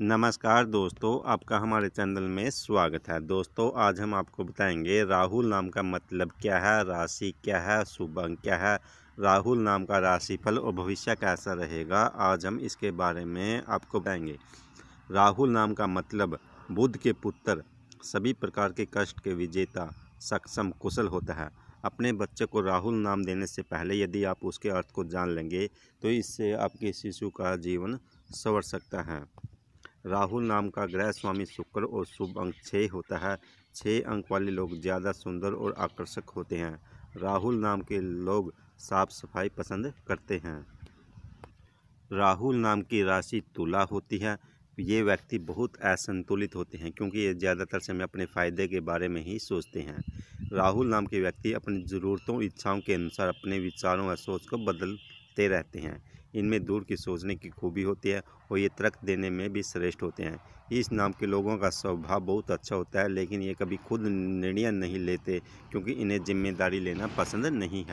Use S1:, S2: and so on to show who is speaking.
S1: नमस्कार दोस्तों आपका हमारे चैनल में स्वागत है दोस्तों आज हम आपको बताएंगे राहुल नाम का मतलब क्या है राशि क्या है शुभ अंक क्या है राहुल नाम का राशिफल और भविष्य कैसा रहेगा आज हम इसके बारे में आपको बताएंगे राहुल नाम का मतलब बुद्ध के पुत्र सभी प्रकार के कष्ट के विजेता सक्षम कुशल होता है अपने बच्चे को राहुल नाम देने से पहले यदि आप उसके अर्थ को जान लेंगे तो इससे आपके शिशु का जीवन संवर सकता है राहुल नाम का ग्रह स्वामी शुक्र और शुभ अंक छः होता है छः अंक वाले लोग ज़्यादा सुंदर और आकर्षक होते हैं राहुल नाम के लोग साफ सफाई पसंद करते हैं राहुल नाम की राशि तुला होती है ये व्यक्ति बहुत असंतुलित होते हैं क्योंकि ये ज़्यादातर समय अपने फ़ायदे के बारे में ही सोचते हैं राहुल नाम के व्यक्ति अपनी ज़रूरतों इच्छाओं के अनुसार अपने विचारों व सोच को बदलते रहते हैं इनमें दूर की सोचने की खूबी होती है और ये तर्क देने में भी श्रेष्ठ होते हैं इस नाम के लोगों का स्वभाव बहुत अच्छा होता है लेकिन ये कभी खुद निर्णय नहीं लेते क्योंकि इन्हें जिम्मेदारी लेना पसंद नहीं है